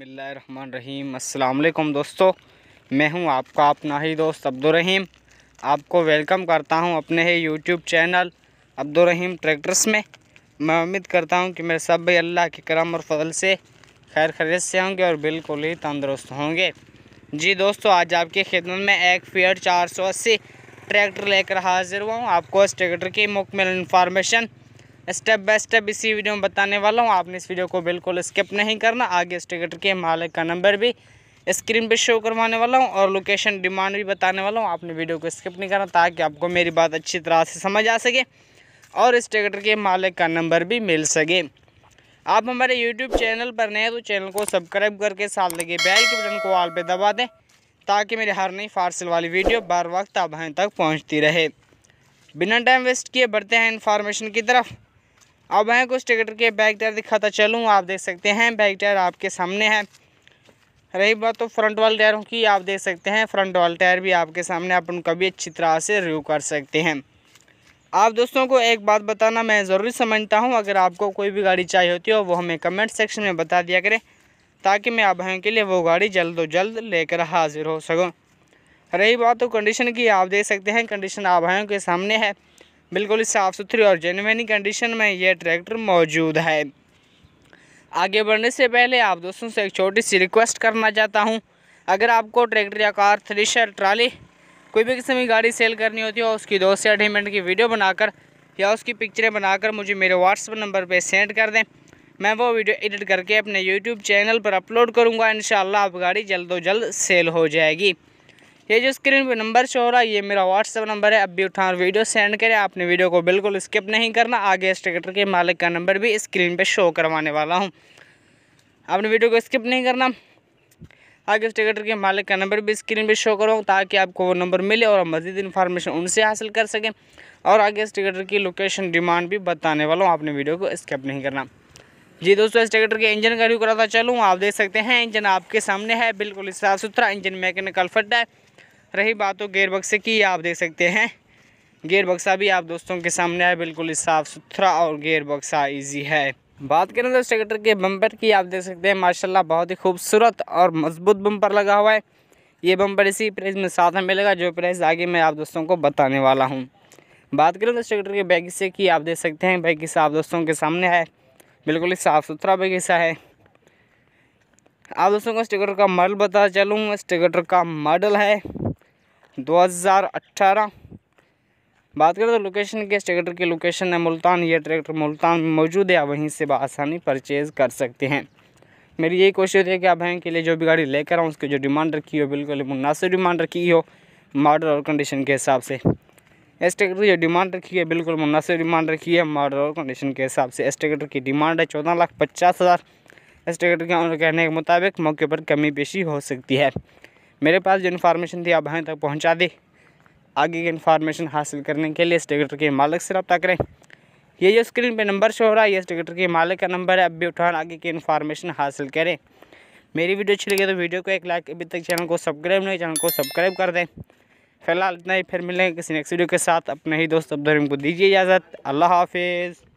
बसमीम अल्लाम दोस्तों मैं हूं आपका अपना ही दोस्त अब्दुलरहीम आपको वेलकम करता हूं अपने ही यूट्यूब चैनल अब्दुलरहीम ट्रैक्टर्स में मैं उम्मीद करता हूं कि मेरे सब भाई अल्लाह के करम और फजल से खैर खरीद से होंगे और बिल्कुल ही तंदरुस्त होंगे जी दोस्तों आज आपकी खिदमत में एक फीट चार सौ अस्सी ट्रैक्टर लेकर हाजिर हुआ हूँ आपको इस ट्रैक्टर की मुकमल इन्फॉर्मेशन स्टेप बाय स्टेप इसी वीडियो में बताने वाला हूँ आपने इस वीडियो को बिल्कुल स्किप नहीं करना आगे स्टेटर के मालिक का नंबर भी स्क्रीन पर शो करवाने वाला हूँ और लोकेशन डिमांड भी बताने वाला हूँ आपने वीडियो को स्किप नहीं करना ताकि आपको मेरी बात अच्छी तरह से समझ आ सके और इस टिकटर के मालिक का नंबर भी मिल सके आप हमारे यूट्यूब चैनल पर नए तो चैनल को सब्सक्राइब करके साथ लगे बेल के बटन को आल पे दबा दें ताकि मेरी हर नई फार्सल वाली वीडियो बार वक्त आप तक पहुँचती रहे बिना टाइम वेस्ट किए बढ़ते हैं इन्फॉर्मेशन की तरफ अब मैं कुछ ट्रैक्टर के बैक टायर दिखाता चलूँ आप देख सकते हैं बैक टायर आपके सामने है रही बात तो फ्रंट वाल टायरों की आप देख सकते हैं फ्रंट वाल टायर भी आपके सामने आप उनका भी अच्छी तरह से रिव्यू कर सकते हैं आप दोस्तों को एक बात बताना मैं ज़रूरी समझता हूँ अगर आपको कोई भी गाड़ी चाहिए होती हो वो हमें कमेंट सेक्शन में बता दिया करें ताकि मैं आप के लिए वो गाड़ी जल्द अज जल्द लेकर हाजिर हो सकूँ रही बात तो कंडीशन की आप देख सकते हैं कंडीशन आप के सामने है बिल्कुल ही साफ़ सुथरी और जेनविन कंडीशन में यह ट्रैक्टर मौजूद है आगे बढ़ने से पहले आप दोस्तों से एक छोटी सी रिक्वेस्ट करना चाहता हूँ अगर आपको ट्रैक्टर या कार थ्रेशर ट्राली कोई भी किस्म की गाड़ी सेल करनी होती हो उसकी दो से अढ़ाई मिनट की वीडियो बनाकर या उसकी पिक्चरें बनाकर मुझे मेरे व्हाट्सअप नंबर पर सेंड कर दें मैं वो वीडियो एडिट करके अपने यूट्यूब चैनल पर अपलोड करूँगा इन आप गाड़ी जल्द अज जल्द सेल हो जाएगी ये जो स्क्रीन पर नंबर शो हो रहा है ये मेरा व्हाट्सअप नंबर है अब भी उठा वीडियो सेंड करें आपने वीडियो को बिल्कुल स्किप नहीं करना आगे स्टेटर के मालिक का नंबर भी स्क्रीन पर शो करवाने वाला हूँ आपने वीडियो को स्किप नहीं करना आगे स्टेटर के मालिक का नंबर भी स्क्रीन पर शो करवाऊँ ताकि आपको वो नंबर मिले और मज़ीद इन्फॉर्मेशन उनसे हासिल कर सकें और आगे स्टेटर की लोकेशन डिमांड भी बताने वाला हूँ आपने वीडियो को स्किप नहीं करना जी दोस्तों स्टेटर के इंजन का रिव्यू कराता चलूँ आप देख सकते हैं इंजन आपके सामने है बिल्कुल साफ़ सुथरा इंजन मैकेनिकल फट है रही बातों तो गेयर बक्से की आप देख सकते हैं गेयर बक्सा भी आप दोस्तों के सामने है बिल्कुल साफ़ सुथरा और गेयर बक्सा ईजी है बात करें तो ट्रैक्टर के बम्पर की आप देख सकते हैं माशाल्लाह बहुत ही खूबसूरत और मजबूत बम्पर लगा हुआ है ये बम्पर इसी प्राइस में साथ में मिलेगा जो प्राइस आगे मैं आप दोस्तों को बताने वाला हूँ बात करें तो ट्रैक्टर के बैग से की आप देख सकते हैं बैग हिस्सा आप दोस्तों के सामने है बिल्कुल ही साफ़ सुथरा बैग हिस्सा है आप दोस्तों को इस का मॉडल बता चलूँ इस का मॉडल है 2018 बात करें तो लोकेशन के ट्रैक्टर की लोकेशन है मुल्तान ये ट्रैक्टर मुल्तान में मौजूद है आप वहीं से आसानी परचेज़ कर सकते हैं मेरी यही कोशिश है कि आप बहन के लिए जो भी गाड़ी लेकर आऊँ उसकी जो डिमांड रखी हो बिल्कुल मुनासिब डिमांड रखी हो मॉडल और कंडीशन के हिसाब से इस ट्रैक्टर की जो डिमांड रखी है बिल्कुल मुनासिब डिमांड रखी है मॉडल और कंडीशन के हिसाब से इस ट्रैक्टर की डिमांड है चौदह लाख पचास हज़ार इस ट्रैक्टर के कहने के मुताबिक मौके पर कमी पेशी हो सकती है मेरे पास जो इन्फॉर्मेशन थी आप यहाँ तक पहुँचा दी आगे की इन्फॉर्मेशन हासिल करने के लिए इस टिकट के मालिक से रब्ता करें ये जो स्क्रीन पे नंबर शो हो रहा है ये इस टिकट के मालिक का नंबर है अब भी उठान आगे की इन्फॉर्मेशन हासिल करें मेरी वीडियो अच्छी लगी तो वीडियो को एक लाइक अभी तक चैनल को सब्सक्राइब नहीं चैनल को सब्सक्राइब कर दें फिलहाल इतना ही फिर मिलेंगे किसी नेक्स्ट वीडियो के साथ अपने ही दोस्त अब्दुल को दीजिए इजाज़त अल्लाह हाफिज़